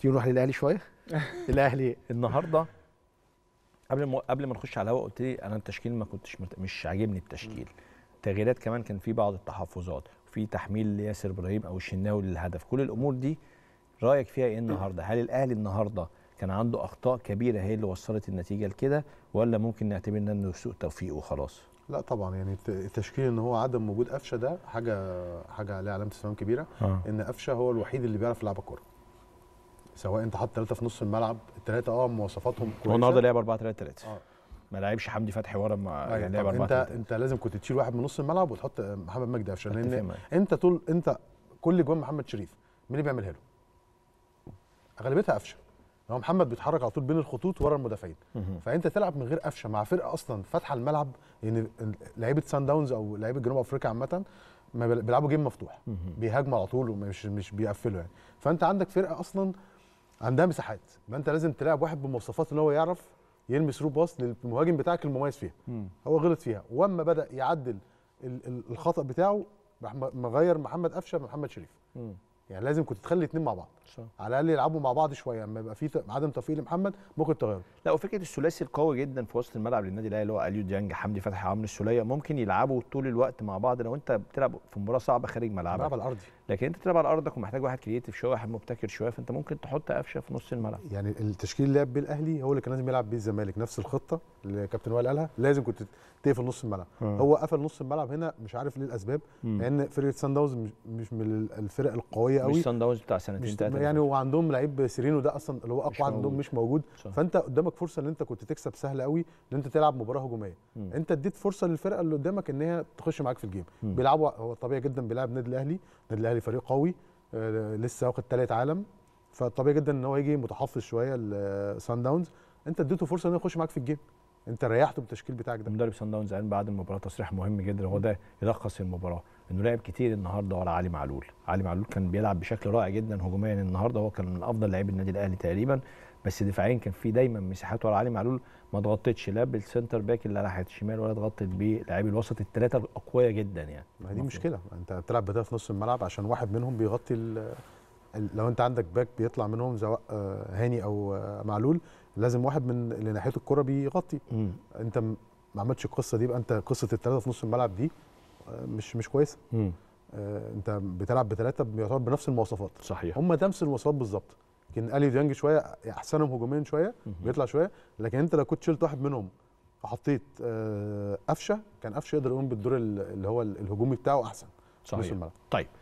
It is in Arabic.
تيجي نروح للاهلي شويه الاهلي النهارده قبل ما قبل ما نخش على الهواء قلت لي انا التشكيل ما كنتش مش عاجبني التشكيل تغييرات كمان كان في بعض التحفظات في تحميل لياسر ابراهيم او الشناوي للهدف كل الامور دي رايك فيها ايه النهارده هل الاهلي النهارده كان عنده اخطاء كبيره هي اللي وصلت النتيجه لكده ولا ممكن نعتبر انه سوء توفيق وخلاص لا طبعا يعني التشكيل ان هو عدم وجود قفشه ده حاجه حاجه عليها علامه استفهام كبيره آه. ان قفشه هو الوحيد اللي بيعرف يلعب الكوره سواء انت حاطط ثلاثه في نص الملعب الثلاثه اه مواصفاتهم كويسه هو النهارده لعب 4 3 3 اه ما لعبش حمدي فتحي ورا ما أيوة، يعني لعب 4 انت 3 انت لازم كنت تشيل واحد من نص الملعب وتحط محمد مجدي عشان لان انت طول انت كل جوان محمد شريف مين اللي بيعملها له؟ اغلبيتها قفشه هو محمد بيتحرك على طول بين الخطوط ورا المدافعين فانت تلعب من غير قفشه مع فرقه اصلا فاتحه الملعب يعني لعيبه سان داونز او لعيبه جنوب افريقيا عامه ما بيلعبوا جيم مفتوح بيهاجموا على طول ومش مش بيقفلوا يعني فانت عندك فرقه اصلا عندها مساحات ما انت لازم تلاعب واحد بمواصفات ان هو يعرف يرمي ثرو باص للمهاجم بتاعك المميز فيها هو غلط فيها واما بدا يعدل الخطا بتاعه مغير محمد قفشه بمحمد شريف يعني لازم كنت تخلي الاثنين مع بعض صح. على الاقل يلعبوا مع بعض شويه اما يبقى في عدم توفيق لمحمد ممكن تغيره لا وفكره الثلاثي القوي جدا في وسط الملعب للنادي الاهلي اللي هو اليو ديانج حمدي فتحي عمرو السوليه ممكن يلعبوا طول الوقت مع بعض لو انت بتلعب في مباراه صعبه خارج ملعبك الملعب الارضي لكن انت تلعب على ارضك ومحتاج واحد كرييتيف شويه واحد مبتكر شويه فانت ممكن تحط قفشه في نص الملعب يعني التشكيل اللي لعب بالاهلي الاهلي هو اللي كان لازم يلعب بيه الزمالك نفس الخطه اللي كابتن وائل قالها لازم كنت تقفل نص الملعب مم. هو قفل نص الملعب هنا مش عارف ليه الاسباب مم. لان فرقه سان داونز مش من الفرق القويه قوي مش سان داونز بتاع سنتين تلاتة يعني هو عندهم لعيب سيرينو ده اصلا اللي هو اقوى عندهم مش موجود صح. فانت قدامك فرصه ان انت كنت تكسب سهله قوي ان انت تلعب مباراه هجوميه مم. انت اديت فرصه للفرقه اللي قدامك ان هي تخش معاك في الجيم بيلعبوا هو طبيعي جدا بيلعب النادي الاهلي النادي الاهلي الاهلي فريق قوي آه، لسه واخد ثالث عالم فطبيعي جدا ان هو يجي متحفظ شويه لسان آه، داونز انت اديته فرصه انه يخش معاك في الجيم انت ريحته بالتشكيل بتاعك ده مدرب سان داونز قال بعد المباراه تصريح مهم جدا هو ده يلخص المباراه انه لعب كتير النهارده ورا علي معلول علي معلول كان بيلعب بشكل رائع جدا هجوميا النهارده هو كان من افضل لاعبي النادي الاهلي تقريبا بس دفاعيا كان في دايما مساحات ورا علي معلول ما ضغطتش لا بالسنتر باك اللي راحت شمال ولا ضغطت بلاعبي الوسط الثلاثه الاقوياء جدا يعني ما دي مشكله انت بتلعب بدايه في نص الملعب عشان واحد منهم بيغطي الـ الـ لو انت عندك باك بيطلع منهم سواء آه، هاني او آه، معلول لازم واحد من اللي ناحيه الكره بيغطي م. انت ما عملتش القصه دي يبقى انت قصه الثلاثه في نص الملعب دي آه، مش مش كويسه انت بتلعب بثلاثه بيعتبر بنفس المواصفات صحيح هم نفس المواصفات بالظبط يمكن الي ديانج شويه احسنهم هجوميا شويه بيطلع شويه لكن انت لو كنت شلت واحد منهم وحطيت آه، قفشه كان قفشه يقدر يقوم بالدور اللي هو الهجومي بتاعه احسن صحيح طيب